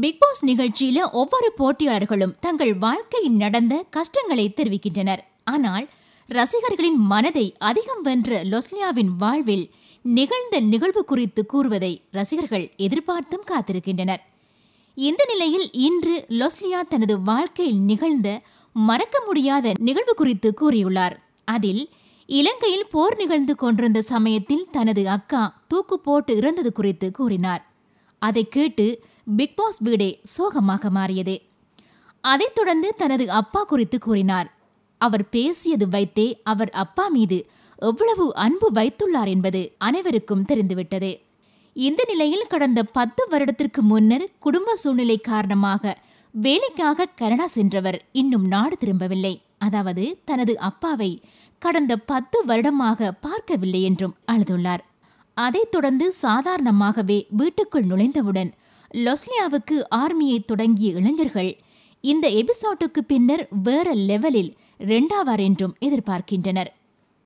big pass நிகழ்ச்சியில ஒவ்வொரு போட்டியாளர்களும் தங்கள் வாழ்க்கையில் நடந்த கஷ்டங்களை தெரிவிக்கின்றனர் ஆனால் ரசிகர்களின் மனதை அதிகம் வென்ற லொஸ்லியாவின் வாழ்வில் நிகழ்ந்த நிகழ்வு குறித்து கூறுவதை ரசிகர்கள் எதிர்பார்த்தும் காத்திருக்கின்றனர் இந்த நிலையில் இன்று லொஸ்லியா தனது வாழ்க்கையில் நிகழ்ந்த மறக்க முடியாத நிகழ்வு குறித்து கூறியுள்ளார் அதில் இலங்கையில் போர் நிகழ்ந்து கொண்டிருந்த சமயத்தில் தனது அக்கா தூக்கு போட்டு இறந்தது குறித்து கூறினார் அதை கேட்டு பிக்பாஸ் வீடே சோகமாக மாறியது அதைத் தொடர்ந்து தனது அப்பா குறித்து கூறினார் அவர் பேசியது வைத்தே அவர் அப்பா மீது எவ்வளவு அன்பு வைத்துள்ளார் என்பது அனைவருக்கும் தெரிந்துவிட்டது இந்த நிலையில் கடந்த பத்து வருடத்திற்கு முன்னர் குடும்ப சூழ்நிலை காரணமாக வேலைக்காக கனடா சென்றவர் இன்னும் நாடு திரும்பவில்லை அதாவது தனது அப்பாவை கடந்த பத்து வருடமாக பார்க்கவில்லை என்றும் அழுதுள்ளார் அதைத் தொடர்ந்து சாதாரணமாகவே வீட்டுக்குள் நுழைந்தவுடன் லொஸ்லியாவுக்கு ஆர்மியை தொடங்கிய இளைஞர்கள் இந்த எபிசோடுக்கு பின்னர் வேற லெவலில் ரெண்டாவார் என்றும் எதிர்பார்க்கின்றனர்